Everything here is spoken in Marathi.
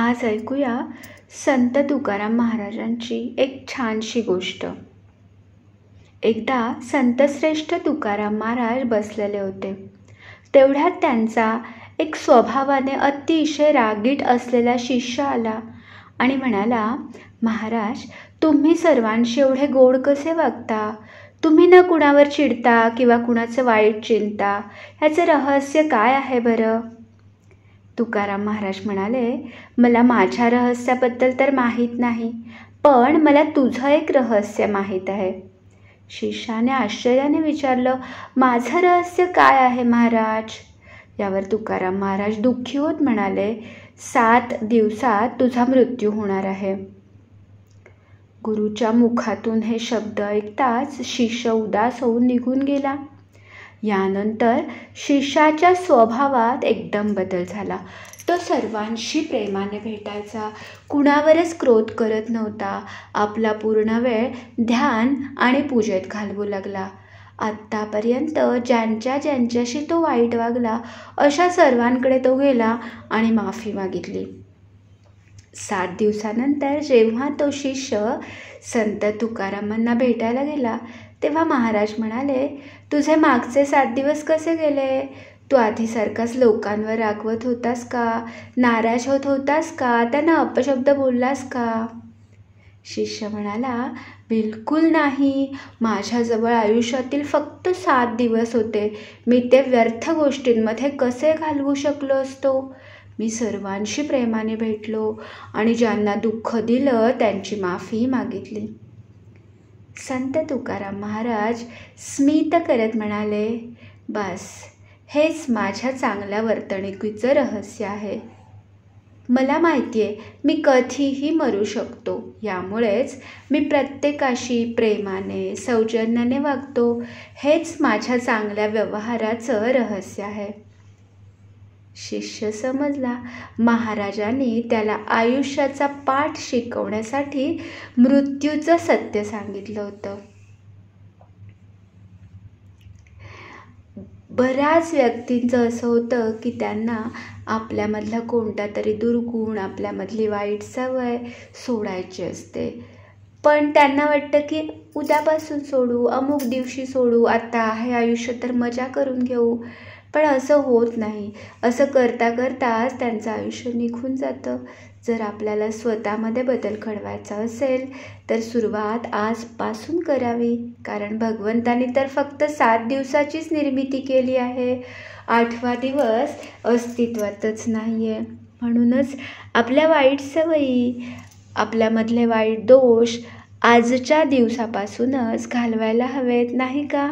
आज ऐकूया संत तुकाराम महाराजांची एक छानशी गोष्ट एकदा संतश्रेष्ठ तुकाराम महाराज बसलेले होते तेवढ्यात त्यांचा एक स्वभावाने अतिशय रागीट असलेला शिष्य आला आणि म्हणाला महाराज तुम्ही सर्वांशी एवढे गोड कसे वागता तुम्ही ना कुणावर चिडता किंवा कुणाचं वाईट चिंता ह्याचं रहस्य काय आहे बरं तुकाराम महाराज म्हणाले मला माझ्या रहस्याबद्दल तर माहीत नाही पण मला तुझं एक रहस्य माहीत आहे शिष्याने आश्चर्याने विचारलं माझं रहस्य काय आहे महाराज यावर तुकाराम महाराज दुःखी होत म्हणाले सात दिवसात तुझा मृत्यू होणार आहे गुरुच्या मुखातून हे शब्द ऐकताच शिष्य उदास होऊन निघून गेला यानंतर शिष्याच्या स्वभावात एकदम बदल झाला तो सर्वांशी प्रेमाने भेटायचा कुणावरच क्रोध करत नव्हता आपला पूर्ण वेळ ध्यान आणि पूजेत घालवू लागला आत्तापर्यंत ज्यांच्या ज्यांच्याशी तो वाईट वागला अशा सर्वांकडे तो गेला आणि माफी मागितली सात दिवसानंतर जेव्हा तो शिष्य संत तुकारामांना भेटायला गेला तेव्हा महाराज म्हणाले तुझे मागचे सात दिवस कसे गेले तू आधीसारखाच लोकांवर रागवत होतास का नाराज होत होतास का त्यांना अपशब्द बोललास का शिष्य म्हणाला बिलकुल नाही माझ्याजवळ आयुष्यातील फक्त सात दिवस होते मी ते व्यर्थ गोष्टींमध्ये कसे घालवू शकलो असतो मी सर्वांशी प्रेमाने भेटलो आणि ज्यांना दुःख दिलं त्यांची माफी मागितली संत तुकाराम महाराज स्मित करत म्हणाले बस हेच माझ्या चांगल्या वर्तणुकीचं रहस्य आहे मला माहिती आहे मी कधीही मरू शकतो यामुळेच मी प्रत्येकाशी प्रेमाने सौजन्याने वागतो हेच माझ्या चांगल्या व्यवहाराचं रहस्य आहे शिष्य समजला महाराजांनी त्याला आयुष्याचा पाठ शिकवण्यासाठी मृत्यूचं सत्य सांगितलं होतं बऱ्याच व्यक्तींचं असं होतं की त्यांना आपल्यामधला कोणता तरी दुर्गुण आपल्यामधली वाईट सवय सोडायची असते पण त्यांना वाटतं की उद्यापासून सोडू अमुक दिवशी सोडू आता हे आयुष्य तर मजा करून घेऊ पण असं होत नाही असं करता करताच त्यांचं आयुष्य निघून जातं जर आपल्याला स्वतःमध्ये बदल घडवायचा असेल तर सुरुवात आजपासून करावी कारण भगवंतानी तर फक्त सात दिवसाचीच निर्मिती केली आहे आठवा दिवस अस्तित्वातच नाही आहे म्हणूनच आपल्या वाईट सवयी आपल्यामधले वाईट दोष आजच्या दिवसापासूनच घालवायला हवेत नाही का